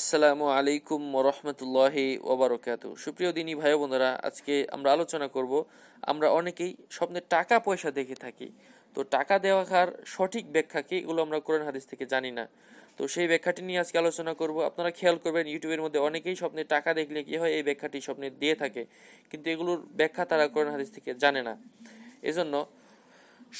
আসসালামু আলাইকুম রহমতুল্লাহি ওবরকাত সুপ্রিয় দিনী ভাই বোনেরা আজকে আমরা আলোচনা করব আমরা অনেকেই স্বপ্নে টাকা পয়সা দেখে থাকি তো টাকা দেওয়ার সঠিক ব্যাখ্যা কি এগুলো আমরা কোরআন হাদিস থেকে জানি না তো সেই ব্যাখ্যাটি নিয়ে আজকে আলোচনা করব আপনারা খেয়াল করবেন ইউটিউবের মধ্যে অনেকেই স্বপ্নে টাকা দেখলে কি হয় এই ব্যাখ্যাটি স্বপ্নে দিয়ে থাকে কিন্তু এগুলোর ব্যাখ্যা তারা কোরআন হাদিস থেকে জানে না এজন্য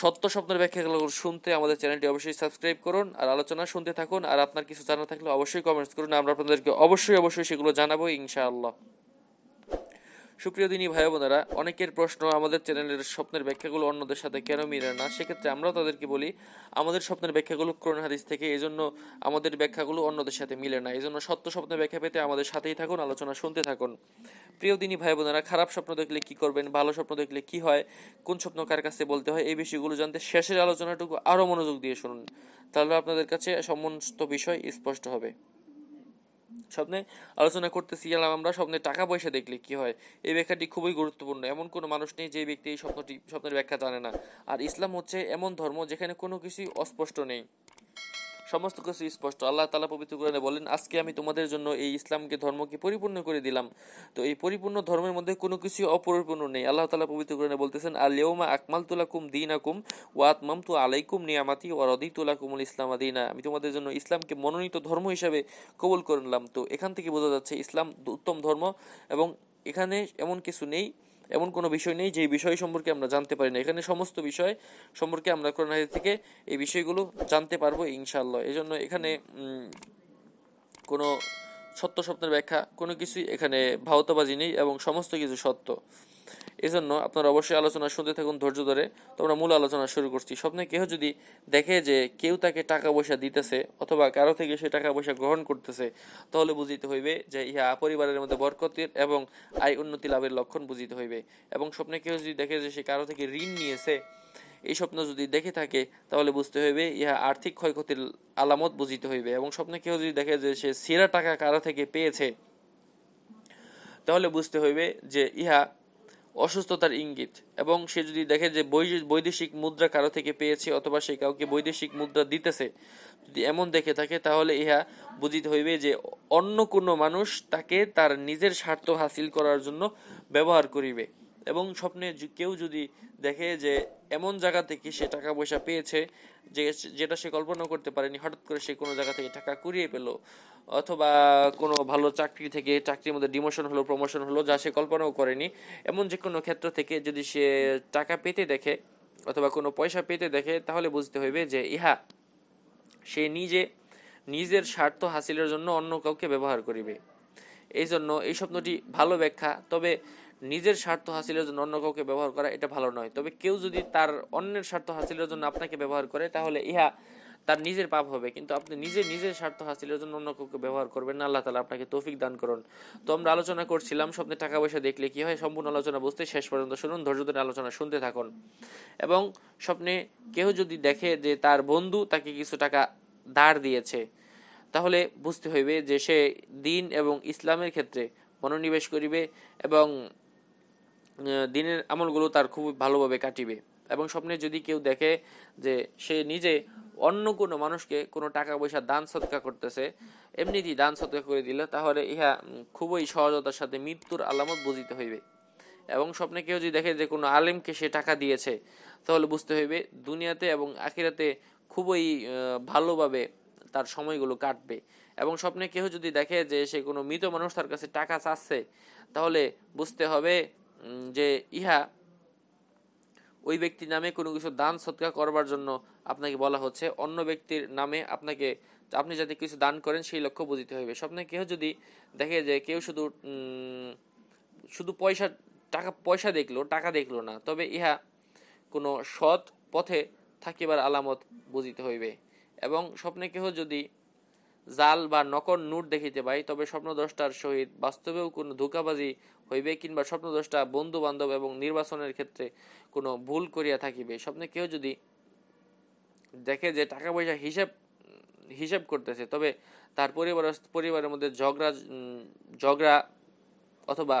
সত্য স্বপ্নের ব্যাখ্যাগুলো শুনতে আমাদের চ্যানেলটি অবশ্যই সাবস্ক্রাইব করুন আর আলোচনা শুনতে থাকুন আর আপনার কিছু জানা থাকলে অবশ্যই কমেন্টস করুন আমরা আপনাদেরকে অবশ্যই অবশ্যই সেগুলো জানাবো ইনশাআল্লাহ সুপ্রিয় দিনী ভাই বোনেরা অনেকের প্রশ্ন আমাদের চ্যানেলের স্বপ্নের ব্যাখ্যাগুলো অন্যদের সাথে কেন মিলে না সেক্ষেত্রে আমরাও তাদেরকে বলি আমাদের স্বপ্নের ব্যাখ্যাগুলো কোরআন হাদিস থেকে এই জন্য আমাদের ব্যাখ্যাগুলো অন্যদের সাথে মিলে না এই জন্য সত্য স্বপ্নের ব্যাখ্যা পেতে আমাদের সাথেই থাকুন আলোচনা শুনতে থাকুন প্রিয় দিনী ভাই বোনেরা খারাপ স্বপ্ন দেখলে কি করবেন ভালো স্বপ্ন দেখলে কি হয় কোন স্বপ্ন কার কাছে বলতে হয় এই বিষয়গুলো জানতে শেষের আলোচনাটুকু আরও মনোযোগ দিয়ে শুনুন তাহলে আপনাদের কাছে সমস্ত বিষয় স্পষ্ট হবে স্বপ্নে আলোচনা করতেছিলাম আমরা স্বপ্নে টাকা পয়সা দেখলে কি হয় এই ব্যাখ্যাটি খুবই গুরুত্বপূর্ণ এমন কোনো মানুষ নেই যে ব্যক্তি এই স্বপ্নটি স্বপ্নের ব্যাখ্যা জানে না আর ইসলাম হচ্ছে এমন ধর্ম যেখানে কোনো কিছুই অস্পষ্ট নেই সমস্ত কিছু স্পষ্ট আল্লাহ তালা পবিত্র কোরআনে বলেন আজকে আমি তোমাদের জন্য এই ইসলামকে ধর্মকে পরিপূর্ণ করে দিলাম তো এই পরিপূর্ণ ধর্মের মধ্যে কোনো কিছু অপরিপূর্ণ নেই আল্লাহ তালা পবিত্র কোরআনে বলতেছেন আলিয়মা আকমাল তুলাকুম দিন আকুম ওয়াতমাম তু আলাইকুম নিয়ামাতি ও রদি তুলাকুমুল ইসলাম আদিনা আমি তোমাদের জন্য ইসলামকে মনোনীত ধর্ম হিসাবে কবুল নিলাম তো এখান থেকে বোঝা যাচ্ছে ইসলাম উত্তম ধর্ম এবং এখানে এমন কিছু নেই এমন কোনো বিষয় নেই যে বিষয় সম্পর্কে আমরা জানতে পারি না এখানে সমস্ত বিষয় সম্পর্কে আমরা কোরআন হাদিস থেকে এই বিষয়গুলো জানতে পারবো ইনশাল্লাহ এই জন্য এখানে কোনো সত্য স্বপ্নের ব্যাখ্যা কোনো কিছুই এখানে ভাওতাবাজি নেই এবং সমস্ত কিছু সত্য এজন্য আপনারা অবশ্যই আলোচনা শুনতে থাকুন ধৈর্য ধরে তো আমরা মূল আলোচনা শুরু করছি স্বপ্নে কেহ যদি দেখে যে কেউ তাকে টাকা পয়সা দিতেছে অথবা কারো থেকে সে টাকা পয়সা গ্রহণ করতেছে তাহলে বুঝিতে হইবে যে ইহা পরিবারের মধ্যে বরকতের এবং আয় উন্নতি লাভের লক্ষণ বুঝিতে হইবে এবং স্বপ্নে কেউ যদি দেখে যে সে কারো থেকে ঋণ নিয়েছে এই স্বপ্ন যদি দেখে থাকে তাহলে বুঝতে হইবে ইহা আর্থিক ক্ষয়ক্ষতির আলামত বুঝিতে হইবে এবং স্বপ্নে কেউ যদি দেখে যে সে সেরা টাকা কারো থেকে পেয়েছে তাহলে বুঝতে হইবে যে ইহা অসুস্থতার ইঙ্গিত এবং সে যদি দেখে যে বৈদেশিক মুদ্রা কারো থেকে পেয়েছে অথবা সে কাউকে বৈদেশিক মুদ্রা দিতেছে যদি এমন দেখে থাকে তাহলে ইহা বুঝিতে হইবে যে অন্য কোনো মানুষ তাকে তার নিজের স্বার্থ হাসিল করার জন্য ব্যবহার করিবে এবং স্বপ্নে কেউ যদি দেখে যে এমন জায়গা থেকে সে টাকা পয়সা পেয়েছে যে যেটা সে কল্পনা করতে পারেনি হঠাৎ করে সে কোনো জায়গা থেকে টাকা কুড়িয়ে পেলো অথবা কোনো ভালো চাকরি থেকে চাকরির মধ্যে ডিমোশন হলো প্রমোশন হলো যা সে কল্পনাও করেনি এমন যে কোনো ক্ষেত্র থেকে যদি সে টাকা পেতে দেখে অথবা কোনো পয়সা পেতে দেখে তাহলে বুঝতে হইবে যে ইহা সে নিজে নিজের স্বার্থ হাসিলের জন্য অন্য কাউকে ব্যবহার করিবে এই জন্য এই স্বপ্নটি ভালো ব্যাখ্যা তবে নিজের স্বার্থ হাসিলের জন্য অন্য কাউকে ব্যবহার করা এটা ভালো নয় তবে কেউ যদি তার অন্যের স্বার্থ হাসিলের জন্য আপনাকে ব্যবহার করে তাহলে ইহা তার নিজের পাপ হবে কিন্তু আপনি নিজে নিজের স্বার্থ হাসিলের জন্য অন্য কাউকে ব্যবহার করবেন না আল্লাহ তালা আপনাকে তৌফিক দান করুন তো আমরা আলোচনা করছিলাম স্বপ্নে টাকা পয়সা দেখলে কি হয় সম্পূর্ণ আলোচনা বুঝতে শেষ পর্যন্ত শুনুন ধৈর্য ধরে আলোচনা শুনতে থাকুন এবং স্বপ্নে কেউ যদি দেখে যে তার বন্ধু তাকে কিছু টাকা ধার দিয়েছে তাহলে বুঝতে হইবে যে সে দিন এবং ইসলামের ক্ষেত্রে মনোনিবেশ করিবে এবং দিনের আমলগুলো তার খুব ভালোভাবে কাটিবে এবং স্বপ্নে যদি কেউ দেখে যে সে নিজে অন্য কোনো মানুষকে কোনো টাকা পয়সা দান সৎকা করতেছে এমনিতেই দান সৎকা করে দিল তাহলে ইহা খুবই সহজতার সাথে মৃত্যুর আলামত বুঝিতে হইবে এবং স্বপ্নে কেউ যদি দেখে যে কোনো আলেমকে সে টাকা দিয়েছে তাহলে বুঝতে হইবে দুনিয়াতে এবং আখিরাতে খুবই ভালোভাবে তার সময়গুলো কাটবে এবং স্বপ্নে কেউ যদি দেখে যে সে কোনো মৃত মানুষ তার কাছে টাকা চাচ্ছে তাহলে বুঝতে হবে যে ইহা ওই ব্যক্তি নামে কোনো কিছু দান সৎকার করবার জন্য আপনাকে বলা হচ্ছে অন্য ব্যক্তির নামে আপনাকে আপনি যাতে কিছু দান করেন সেই লক্ষ্য বুঝিতে হইবে স্বপ্নে কেউ যদি দেখে যে কেউ শুধু শুধু পয়সা টাকা পয়সা দেখলো টাকা দেখলো না তবে ইহা কোনো সৎ পথে থাকিবার আলামত বুঝিতে হইবে এবং স্বপ্নে কেহ যদি জাল বা নকল নোট দেখিতে পাই তবে স্বপ্নদ্রষ্টার সহিত বাস্তবেও কোনো ধোকাবাজি হইবে কিংবা স্বপ্নদ্রষ্টা বন্ধু বান্ধব এবং নির্বাচনের ক্ষেত্রে কোনো ভুল করিয়া থাকিবে স্বপ্নে কেউ যদি দেখে যে টাকা পয়সা হিসেব হিসেব করতেছে তবে তার পরিবার পরিবারের মধ্যে ঝগড়া ঝগড়া অথবা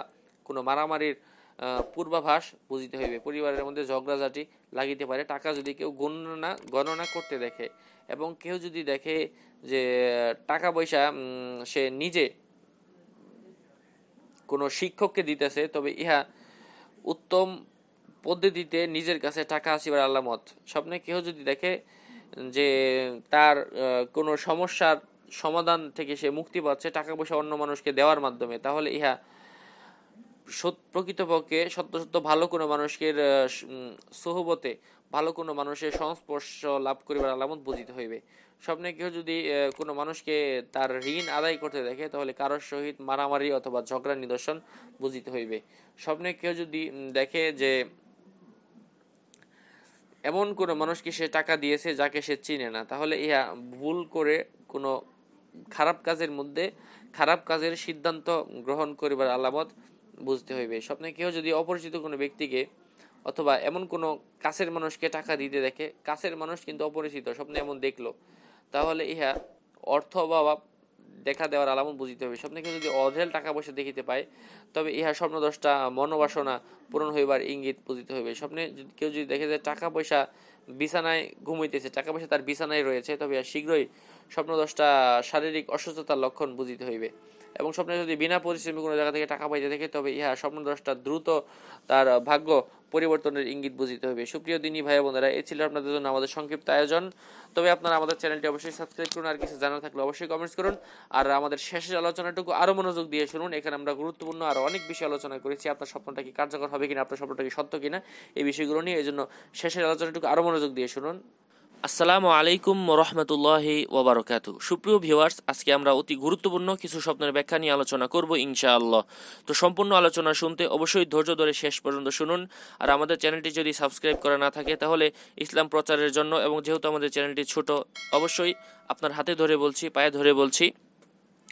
কোনো মারামারির পূর্বাভাস বুঝিতে হইবে পরিবারের মধ্যে ঝগড়াঝাটি লাগিতে পারে টাকা যদি কেউ গণনা গণনা করতে দেখে এবং কেউ যদি দেখে যে টাকা পয়সা সে নিজে কোনো শিক্ষককে দিতেছে তবে ইহা উত্তম পদ্ধতিতে নিজের কাছে টাকা আসিবার আলামত স্বপ্নে কেউ যদি দেখে যে তার কোনো সমস্যার সমাধান থেকে সে মুক্তি পাচ্ছে টাকা পয়সা অন্য মানুষকে দেওয়ার মাধ্যমে তাহলে ইহা প্রকৃতপক্ষে সত্য সত্য ভালো কোনো মানুষের সহবতে ভালো কোনো মানুষের সংস্পর্শ লাভ করিবার আলামত বুঝিতে হইবে স্বপ্নে কেউ যদি কোনো মানুষকে তার ঋণ আদায় করতে দেখে তাহলে কারোর সহিত মারামারি অথবা ঝগড়া নিদর্শন বুঝিতে হইবে স্বপ্নে কেউ যদি দেখে যে এমন কোনো মানুষকে সে টাকা দিয়েছে যাকে সে চিনে না তাহলে ইহা ভুল করে কোনো খারাপ কাজের মধ্যে খারাপ কাজের সিদ্ধান্ত গ্রহণ করিবার আলামত বুঝতে হইবে স্বপ্নে কেউ যদি অপরিচিত কোনো ব্যক্তিকে অথবা এমন কোনো কাছের মানুষকে টাকা দিতে দেখে কাছের মানুষ কিন্তু অপরিচিত স্বপ্নে এমন দেখলো তাহলে ইহা অর্থ অভাব দেখা দেওয়ার আলামত বুঝিতে হবে স্বপ্নে কেউ যদি অঢেল টাকা পয়সা দেখিতে পায় তবে ইহা স্বপ্নদশটা মনোবাসনা পূরণ হইবার ইঙ্গিত বুঝিতে হইবে স্বপ্নে যদি কেউ যদি দেখে যে টাকা পয়সা বিছানায় ঘুমাইতেছে টাকা পয়সা তার বিছানায় রয়েছে তবে শীঘ্রই স্বপ্নদশটা শারীরিক অসুস্থতার লক্ষণ বুঝিতে হইবে এবং স্বপ্নে যদি বিনা পরিশ্রমে কোনো জায়গা থেকে টাকা পাইতে থাকে তবে ইহা স্বপ্নদ্রষ্টা দ্রুত তার ভাগ্য পরিবর্তনের ইঙ্গিত বুঝিতে হবে সুপ্রিয় দিনী ভাই বোনেরা এই ছিল আপনাদের জন্য আমাদের সংক্ষিপ্ত আয়োজন তবে আপনারা আমাদের চ্যানেলটি অবশ্যই সাবস্ক্রাইব করুন আর কিছু জানা থাকলে অবশ্যই কমেন্টস করুন আর আমাদের শেষের আলোচনাটুকু আরও মনোযোগ দিয়ে শুনুন এখানে আমরা গুরুত্বপূর্ণ আর অনেক বিষয় আলোচনা করেছি আপনার স্বপ্নটা কি কার্যকর হবে কিনা আপনার স্বপ্নটা কি সত্য কিনা এই বিষয়গুলো নিয়ে এই জন্য শেষের আলোচনাটুকু আরও মনোযোগ দিয়ে শুনুন আসসালামু আলাইকুম রহমতুল্লাহ ওবরকাত সুপ্রিয় ভিউয়ার্স আজকে আমরা অতি গুরুত্বপূর্ণ কিছু স্বপ্নের ব্যাখ্যা নিয়ে আলোচনা করব ইনশাআল্লাহ তো সম্পূর্ণ আলোচনা শুনতে অবশ্যই ধৈর্য ধরে শেষ পর্যন্ত শুনুন আর আমাদের চ্যানেলটি যদি সাবস্ক্রাইব করা না থাকে তাহলে ইসলাম প্রচারের জন্য এবং যেহেতু আমাদের চ্যানেলটি ছোট অবশ্যই আপনার হাতে ধরে বলছি পায়ে ধরে বলছি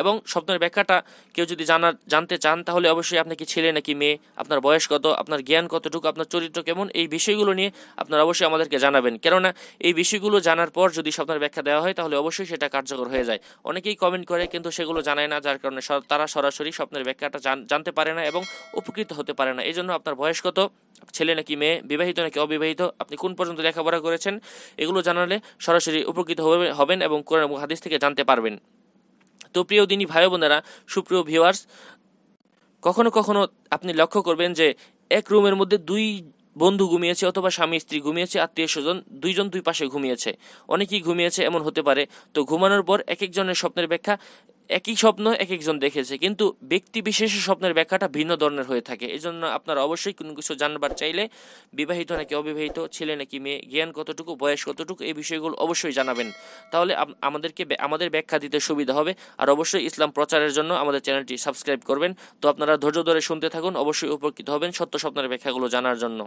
এবং স্বপ্নের ব্যাখ্যাটা কেউ যদি জানার জানতে চান তাহলে অবশ্যই আপনি কি ছেলে নাকি মেয়ে আপনার বয়স কত আপনার জ্ঞান কতটুকু আপনার চরিত্র কেমন এই বিষয়গুলো নিয়ে আপনারা অবশ্যই আমাদেরকে জানাবেন কেননা এই বিষয়গুলো জানার পর যদি স্বপ্নের ব্যাখ্যা দেওয়া হয় তাহলে অবশ্যই সেটা কার্যকর হয়ে যায় অনেকেই কমেন্ট করে কিন্তু সেগুলো জানায় না যার কারণে তারা সরাসরি স্বপ্নের ব্যাখ্যাটা জানতে পারে না এবং উপকৃত হতে পারে না এই জন্য আপনার বয়স কত ছেলে নাকি মেয়ে বিবাহিত নাকি অবিবাহিত আপনি কোন পর্যন্ত লেখাপড়া করেছেন এগুলো জানালে সরাসরি উপকৃত হবেন এবং কোরআন হাদিস থেকে জানতে পারবেন তো প্রিয় দিনী ভাই বোনেরা সুপ্রিয় ভিউয়ার্স কখনো কখনো আপনি লক্ষ্য করবেন যে এক রুমের মধ্যে দুই বন্ধু ঘুমিয়েছে অথবা স্বামী স্ত্রী ঘুমিয়েছে আত্মীয় স্বজন দুইজন দুই পাশে ঘুমিয়েছে অনেকেই ঘুমিয়েছে এমন হতে পারে তো ঘুমানোর পর এক একজনের স্বপ্নের ব্যাখ্যা একই স্বপ্ন এক একজন দেখেছে কিন্তু ব্যক্তি বিশেষে স্বপ্নের ব্যাখ্যাটা ভিন্ন ধরনের হয়ে থাকে এই জন্য আপনারা অবশ্যই কোনো কিছু জানবার চাইলে বিবাহিত নাকি অবিবাহিত ছেলে নাকি মেয়ে জ্ঞান কতটুকু বয়স কতটুকু এই বিষয়গুলো অবশ্যই জানাবেন তাহলে আমাদেরকে আমাদের ব্যাখ্যা দিতে সুবিধা হবে আর অবশ্যই ইসলাম প্রচারের জন্য আমাদের চ্যানেলটি সাবস্ক্রাইব করবেন তো আপনারা ধৈর্য ধরে শুনতে থাকুন অবশ্যই উপকৃত হবেন সত্য স্বপ্নের ব্যাখ্যাগুলো জানার জন্য